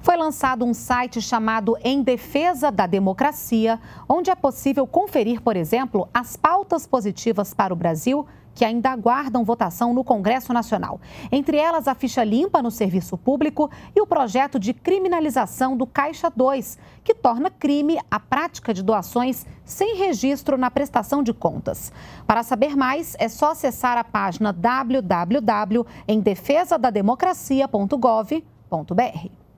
foi lançado um site chamado Em Defesa da Democracia, onde é possível conferir, por exemplo, as pautas positivas para o Brasil que ainda aguardam votação no Congresso Nacional. Entre elas, a ficha limpa no serviço público e o projeto de criminalização do Caixa 2, que torna crime a prática de doações sem registro na prestação de contas. Para saber mais, é só acessar a página www.endefesadademocracia.gov.br.